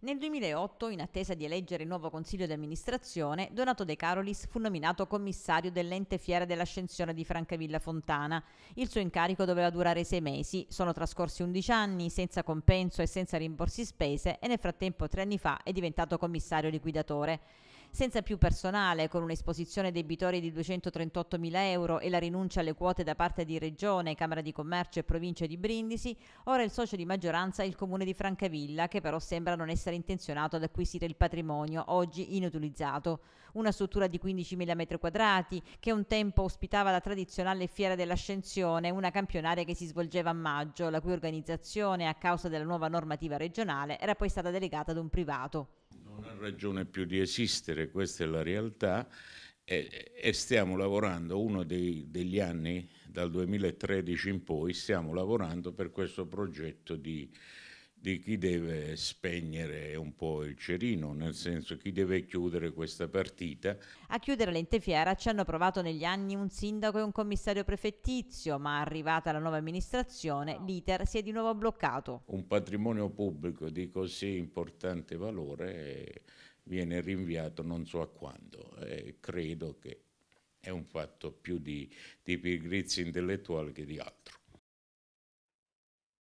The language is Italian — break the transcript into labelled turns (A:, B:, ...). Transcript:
A: Nel 2008, in attesa di eleggere il nuovo consiglio di amministrazione, Donato De Carolis fu nominato commissario dell'ente fiera dell'ascensione di Francavilla Fontana. Il suo incarico doveva durare sei mesi, sono trascorsi 11 anni senza compenso e senza rimborsi spese e nel frattempo tre anni fa è diventato commissario liquidatore senza più personale, con un'esposizione debitori di 238.000 euro e la rinuncia alle quote da parte di Regione, Camera di Commercio e Provincia di Brindisi, ora il socio di maggioranza è il Comune di Francavilla, che però sembra non essere intenzionato ad acquisire il patrimonio, oggi inutilizzato. Una struttura di 15.000 metri quadrati, che un tempo ospitava la tradizionale Fiera dell'Ascensione, una campionaria che si svolgeva a maggio, la cui organizzazione, a causa della nuova normativa regionale, era poi stata delegata ad un privato
B: non ha ragione più di esistere, questa è la realtà e, e stiamo lavorando, uno dei, degli anni dal 2013 in poi, stiamo lavorando per questo progetto di di chi deve spegnere un po' il cerino, nel senso chi deve chiudere questa partita.
A: A chiudere l'ente fiera ci hanno provato negli anni un sindaco e un commissario prefettizio, ma arrivata la nuova amministrazione l'iter si è di nuovo bloccato.
B: Un patrimonio pubblico di così importante valore eh, viene rinviato non so a quando e credo che è un fatto più di, di pigrizia intellettuale che di altro.